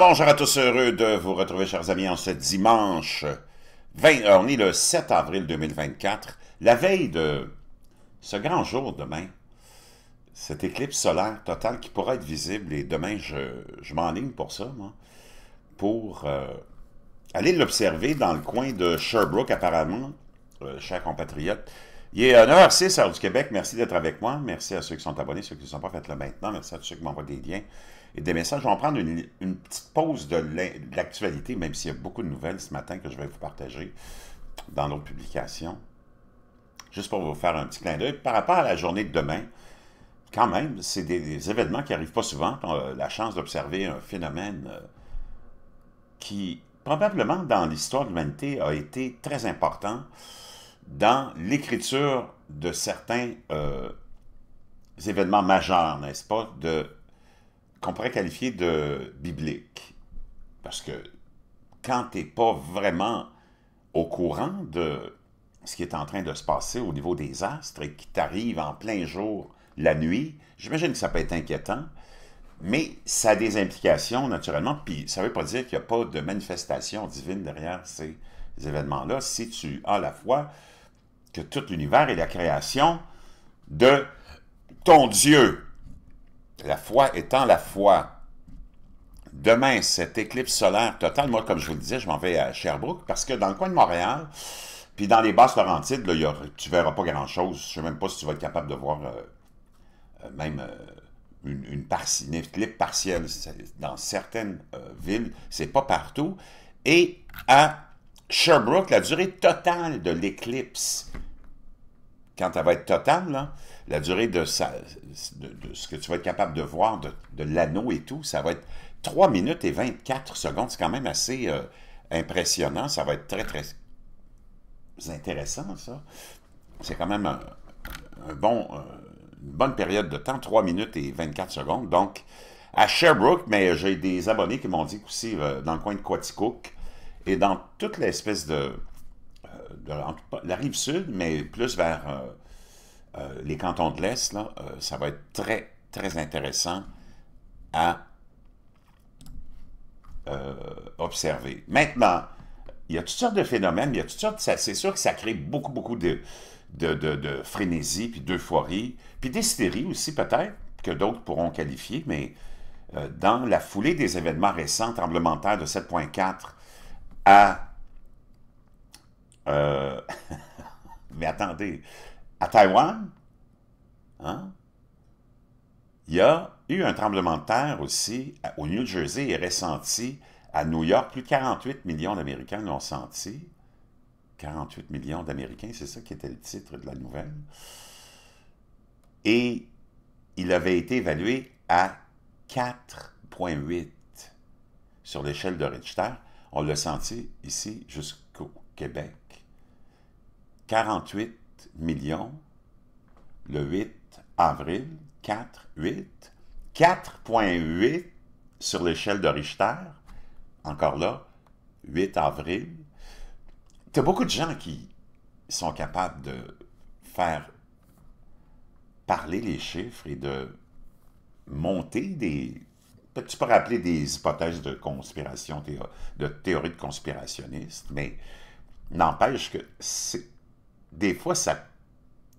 bonjour à tous, heureux de vous retrouver, chers amis, en ce dimanche 20, euh, on est le 7 avril 2024, la veille de ce grand jour demain, cette éclipse solaire totale qui pourra être visible, et demain, je, je m'enligne pour ça, moi, pour euh, aller l'observer dans le coin de Sherbrooke, apparemment, euh, chers compatriotes. Il est 9h06, heure du Québec, merci d'être avec moi, merci à ceux qui sont abonnés, ceux qui ne sont pas, faites-le maintenant, merci à tous ceux qui m'envoient des liens et des messages. On prendre une, petite pause de l'actualité, même s'il y a beaucoup de nouvelles ce matin que je vais vous partager dans l'autre publications. Juste pour vous faire un petit clin d'œil. Par rapport à la journée de demain, quand même, c'est des, événements qui n'arrivent pas souvent. On a la chance d'observer un phénomène euh, qui, probablement dans l'histoire de l'humanité, a été très important dans l'écriture de certains euh, événements majeurs, n'est-ce pas, de qu'on pourrait qualifier de biblique. Parce que quand tu n'es pas vraiment au courant de ce qui est en train de se passer au niveau des astres et qui t'arrive en plein jour, la nuit, j'imagine que ça peut être inquiétant, mais ça a des implications naturellement, puis ça ne veut pas dire qu'il n'y a pas de manifestation divine derrière ces événements-là, si tu as la foi que tout l'univers est la création de ton Dieu, la foi étant la foi, demain, cette éclipse solaire totale, moi, comme je vous le disais, je m'en vais à Sherbrooke, parce que dans le coin de Montréal, puis dans les basses Laurentides, là, tu ne verras pas grand-chose. Je ne sais même pas si tu vas être capable de voir euh, euh, même euh, une, une, éclipse partielle. Dans certaines villes, villes, c'est pas partout. Et à Sherbrooke, la durée totale de l'éclipse, quand elle va être totale, là, la durée de, de, ce que tu vas être capable de voir de, l'anneau et tout, ça va être 3 minutes et 24 secondes. C'est quand même assez euh, impressionnant. Ça va être très, très intéressant, ça. C'est quand même bon, euh, une bonne période de temps, 3 minutes et 24 secondes. Donc, à Sherbrooke, mais j'ai des abonnés qui m'ont dit aussi euh, dans le coin de Quaticook et dans toute l'espèce de, de, la rive sud, mais plus vers euh, les cantons de l'Est, là, euh, ça va être très, très intéressant à euh, observer. Maintenant, il y a toutes sortes de phénomènes, il y a c'est sûr que ça crée beaucoup, beaucoup de, de, de frénésie, puis d'euphorie, puis d'hystérie aussi peut-être, que d'autres pourront qualifier, mais dans la foulée des événements récents, tremblement de de 7.4 à... mais attendez, à Taïwan, hein, il y a eu un tremblement de terre aussi au New Jersey et ressenti à New York. Plus de 48 millions d'Américains l'ont senti. 48 millions d'Américains, c'est ça qui était le titre de la nouvelle. Et il avait été évalué à 4,8 sur l'échelle de Richter. On l'a senti ici jusqu'au Québec. 48 millions le 8 avril, 4, 8, 4.8 sur l'échelle de Richter, encore là, 8 avril. Tu as beaucoup de gens qui sont capables de faire parler les chiffres et de monter des... Tu peux rappeler des hypothèses de conspiration, de théorie de conspirationniste, mais n'empêche que c'est des fois,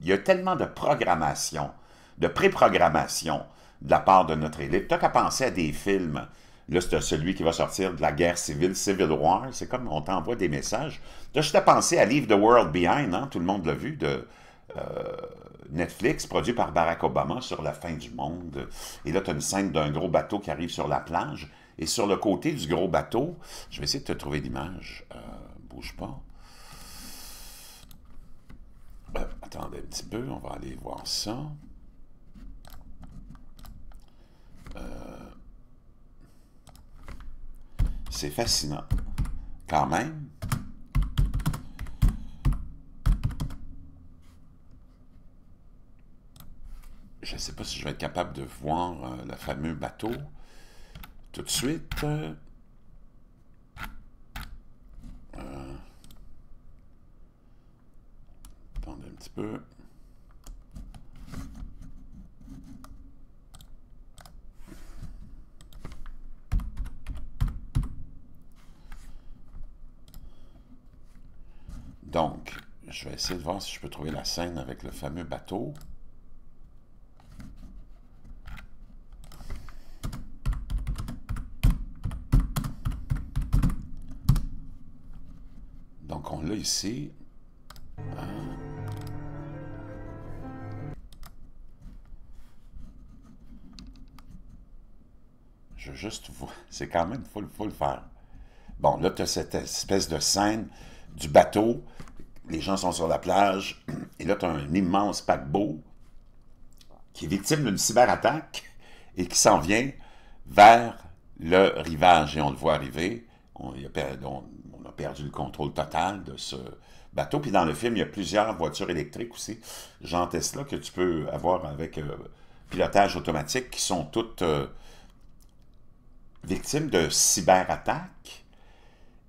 il y a tellement de programmation, de pré-programmation de la part de notre élite. n'as qu'à penser à des films. Là, c'est celui qui va sortir de la guerre civile, Civil War. C'est comme on t'envoie des messages. as juste à penser à Leave the World Behind, hein? tout le monde l'a vu, de euh, Netflix, produit par Barack Obama sur la fin du monde. Et là, tu as une scène d'un gros bateau qui arrive sur la plage. Et sur le côté du gros bateau, je vais essayer de te trouver l'image. Euh, bouge pas. attendez un petit peu, on va aller voir ça. Euh, c'est fascinant, quand même. Je ne sais pas si je vais être capable de voir euh, le fameux bateau tout de suite. peu. Donc, je vais essayer de voir si je peux trouver la scène avec le fameux bateau. Donc, on l'a ici. Hein? Je veux juste C'est quand même faut le faire. Bon, là, tu as cette espèce de scène du bateau. Les gens sont sur la plage. Et là, tu as un immense paquebot qui est victime d'une cyberattaque et qui s'en vient vers le rivage. Et on le voit arriver. On, a, perdu, le contrôle total de ce, bateau. Puis dans le film, il y a plusieurs voitures électriques aussi, Jean Tesla, que tu peux avoir avec euh, pilotage automatique, qui sont toutes euh, victime de cyberattaque.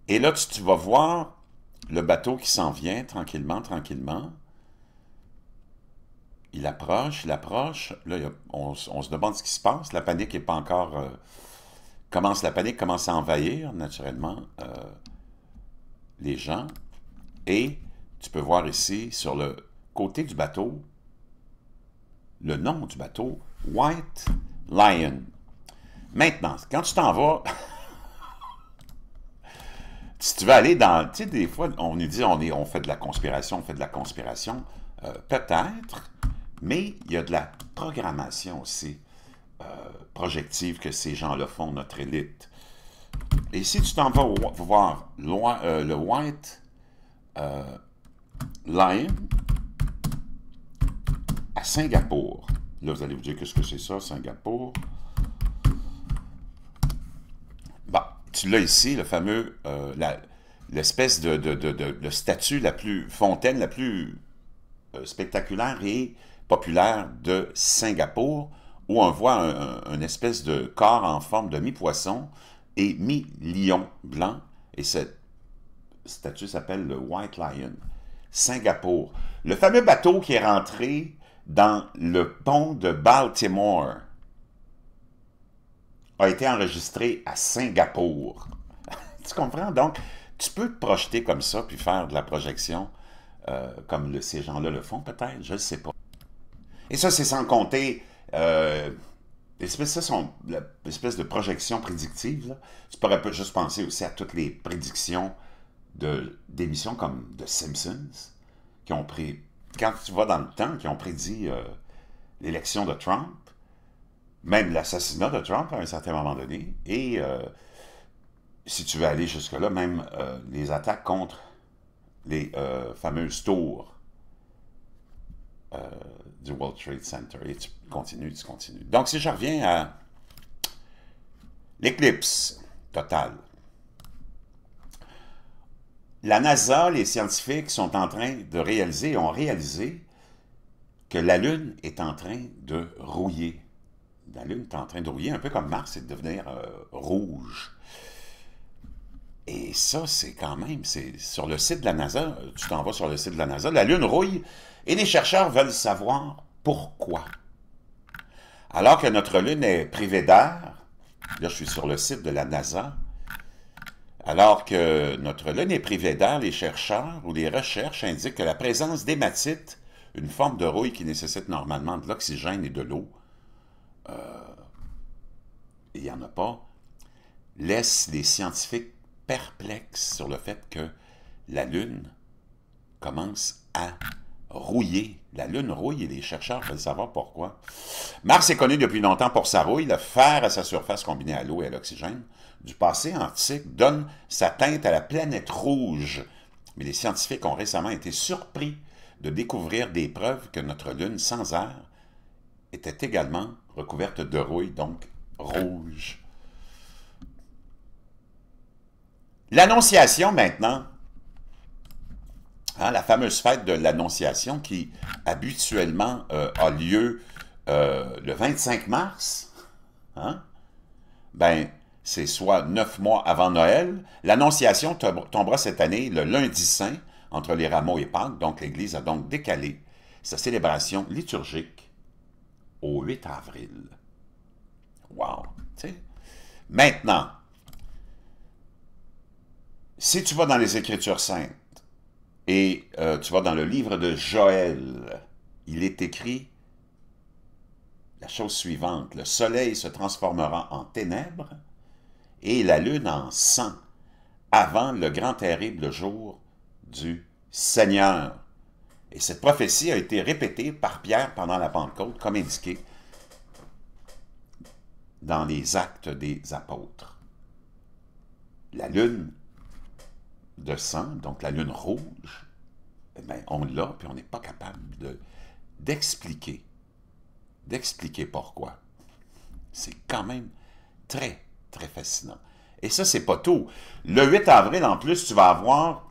Et là, tu, vas voir le bateau qui s'en vient tranquillement, tranquillement. Il approche, il approche. Là, on, se demande ce qui se passe. La panique n'est pas encore... Euh, commence, la panique commence à envahir, naturellement, euh, les gens. Et tu peux voir ici, sur le côté du bateau, le nom du bateau, White Lion. Maintenant, quand tu t'en vas, si tu veux aller dans... Tu sais, des fois, on nous dit, on, est, on fait de la conspiration, on fait de la conspiration. Euh, peut-être, mais il y a de la programmation aussi euh, projective que ces gens-là font, notre élite. Et si tu t'en vas voir euh, le White Lion à Singapour, là, vous allez vous dire, qu'est-ce que c'est ça, Singapour? Là ici, le fameux, euh, l'espèce de, de, statue la plus fontaine, la plus euh, spectaculaire et populaire de Singapour, où on voit un, une espèce de corps en forme de mi-poisson et mi-lion blanc, et cette statue s'appelle le White Lion. Singapour. Le fameux bateau qui est rentré dans le pont de Baltimore a été enregistré à Singapour. tu comprends? Donc, tu peux te projeter comme ça, puis faire de la projection euh, comme ces gens-là le font peut-être, je ne sais pas. Et ça, c'est sans compter euh, de projection prédictive. Tu pourrais juste penser aussi à toutes les prédictions d'émissions comme The Simpsons, qui ont pris, quand tu vas dans le temps, qui ont prédit euh, l'élection de Trump, même l'assassinat de Trump à un certain moment donné, et euh, si tu veux aller jusque-là, même euh, les attaques contre les euh, fameuses tours du World Trade Center. Et tu continues, tu continues. Donc, si je reviens à l'éclipse totale, la NASA, les scientifiques sont en train de réaliser, ont réalisé que la Lune est en train de rouiller la Lune est en train de rouiller, un peu comme Mars, et de devenir euh, rouge. Et ça, c'est quand même, c'est sur le site de la NASA, tu t'en vas sur le site de la NASA, la Lune rouille et les chercheurs veulent savoir pourquoi. Alors que notre Lune est privée d'air, là je suis sur le site de la NASA, alors que notre Lune est privée d'air, les chercheurs ou les recherches indiquent que la présence d'hématite, une forme de rouille qui nécessite normalement de l'oxygène et de l'eau, euh, il n'y en a pas, laisse les scientifiques perplexes sur le fait que la Lune commence à rouiller. La Lune rouille et les chercheurs veulent savoir pourquoi. Mars est connu depuis longtemps pour sa rouille. Le fer à sa surface combiné à l'eau et à l'oxygène du passé antique donne sa teinte à la planète rouge. Mais les scientifiques ont récemment été surpris de découvrir des preuves que notre Lune sans air était également recouverte de rouille, donc rouge. L'Annonciation maintenant, hein, la fameuse fête de l'Annonciation qui habituellement euh, a lieu euh, le 25 mars, hein. ben, c'est soit neuf mois avant Noël. L'Annonciation tombera cette année le lundi saint entre les rameaux et Pâques, donc l'Église a donc décalé sa célébration liturgique au 8 avril. Wow! Maintenant, si tu vas dans les Écritures saintes et euh, tu vas dans le livre de Joël, il est écrit la chose suivante, le soleil se transformera en ténèbres et la lune en sang avant le grand terrible jour du Seigneur. Et cette prophétie a été répétée par Pierre pendant la Pentecôte, comme indiqué dans les actes des apôtres. La lune de sang, donc la lune rouge, eh on l'a, puis on n'est pas capable d'expliquer, de, d'expliquer pourquoi. C'est quand même très, très fascinant. Et ça, c'est pas tout. Le 8 avril, en plus, tu vas avoir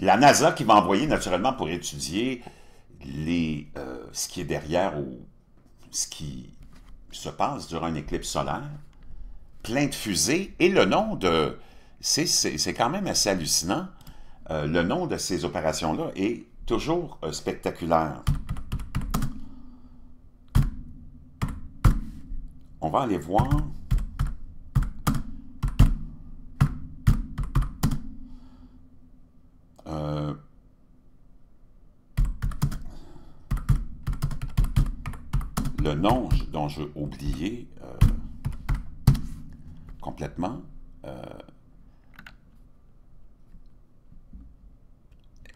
la NASA qui va envoyer naturellement pour étudier les, euh, ce qui est derrière ou ce qui se passe durant une éclipse solaire, plein de fusées, et le nom de... C'est quand même assez hallucinant, euh, le nom de ces opérations-là est toujours euh, spectaculaire. On va aller voir le nom dont je oubliais euh, complètement, euh,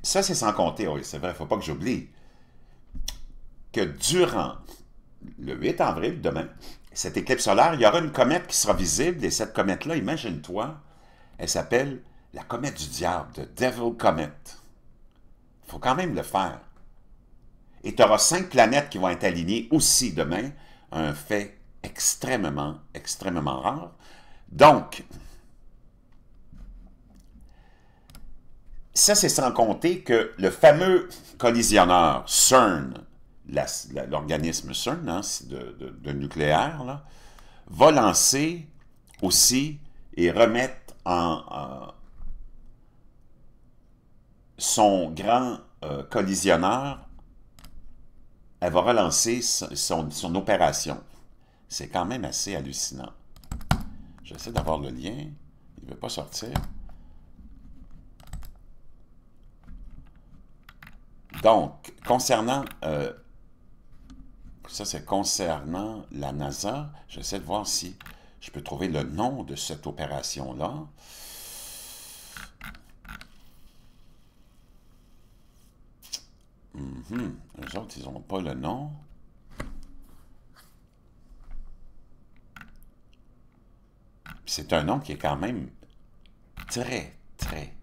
ça c'est sans compter, oui, c'est vrai, il ne faut pas que j'oublie que durant le 8 avril, demain, cette éclipse solaire, il y aura une comète qui sera visible, et cette comète-là, imagine-toi, elle s'appelle la comète du diable, the Devil Comet. Il faut quand même le faire. Et tu auras cinq planètes qui vont être alignées aussi demain, un fait extrêmement, extrêmement rare. Donc, ça c'est sans compter que le fameux collisionneur CERN, l'organisme CERN hein, de, nucléaire, va lancer aussi et remettre en, son grand euh, collisionneur elle va relancer son, opération. C'est quand même assez hallucinant. J'essaie d'avoir le lien. Il ne veut pas sortir. Donc, concernant... Euh, ça, c'est concernant la NASA. J'essaie de voir si je peux trouver le nom de cette opération-là. Mhm. Les autres, ils n'ont pas le nom. C'est un nom qui est quand même très, très...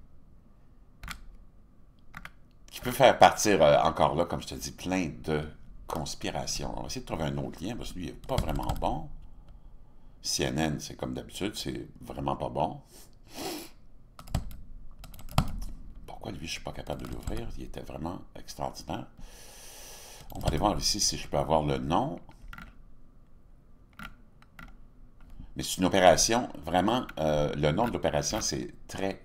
qui peut faire partir, euh, encore là, comme je te dis, plein de conspirations. On va essayer de trouver un autre lien, parce que lui, n'est pas vraiment bon. CNN, c'est comme d'habitude, c'est vraiment pas bon. lui, je ne suis pas capable de l'ouvrir. Il était vraiment extraordinaire. On va aller voir ici si je peux avoir le nom. Mais c'est une opération, vraiment, euh, le nom de l'opération, c'est très,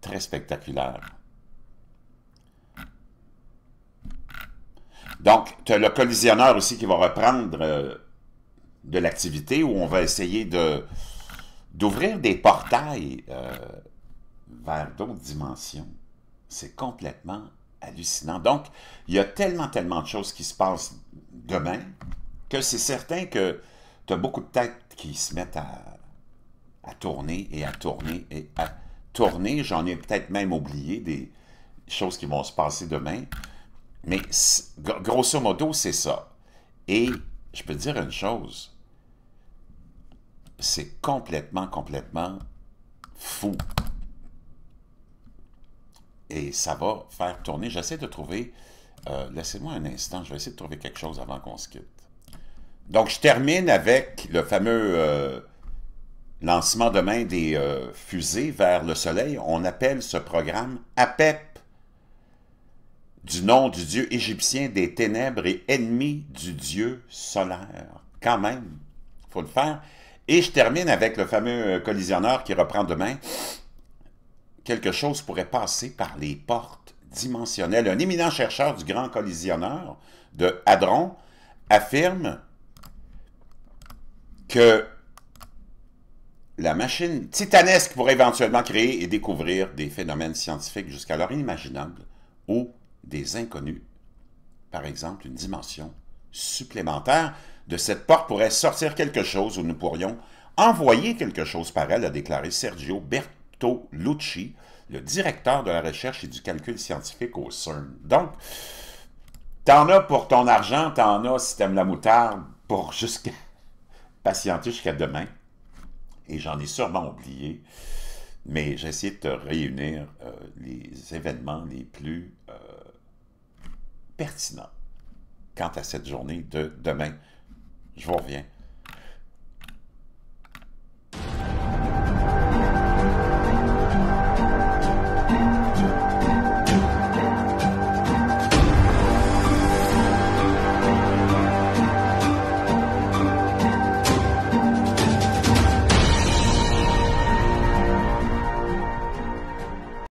très spectaculaire. Donc, tu as le collisionneur aussi qui va reprendre euh, de l'activité où on va essayer de d'ouvrir des portails euh, vers d'autres dimensions. C'est complètement hallucinant. Donc, il y a tellement, tellement de choses qui se passent demain que c'est certain que tu as beaucoup de têtes qui se mettent à, tourner et à tourner et à tourner. J'en ai peut-être même oublié des choses qui vont se passer demain. Mais grosso modo, c'est ça. Et je peux dire une chose, c'est complètement, complètement fou et ça va faire tourner. J'essaie de trouver... Euh, laissez-moi un instant, je vais essayer de trouver quelque chose avant qu'on se quitte. Donc, je termine avec le fameux euh, lancement demain des euh, fusées vers le Soleil. On appelle ce programme APEP, du nom du dieu égyptien des ténèbres et ennemi du dieu solaire. Quand même, faut le faire. Et je termine avec le fameux collisionneur qui reprend demain quelque chose pourrait passer par les portes dimensionnelles. Un éminent chercheur du grand collisionneur de Hadron affirme que la machine titanesque pourrait éventuellement créer et découvrir des phénomènes scientifiques jusqu'alors inimaginables ou des inconnus. Par exemple, une dimension supplémentaire de cette porte pourrait sortir quelque chose ou nous pourrions envoyer quelque chose par elle, a déclaré Sergio Bert. Lucci, le directeur de la recherche et du calcul scientifique au CERN. Donc, t'en as pour ton argent, t'en as si t'aimes la moutarde, pour jusqu'à patienter jusqu'à demain. Et j'en ai sûrement oublié, mais j'essaie de te réunir euh, les événements les plus euh, pertinents quant à cette journée de demain. Je vous reviens.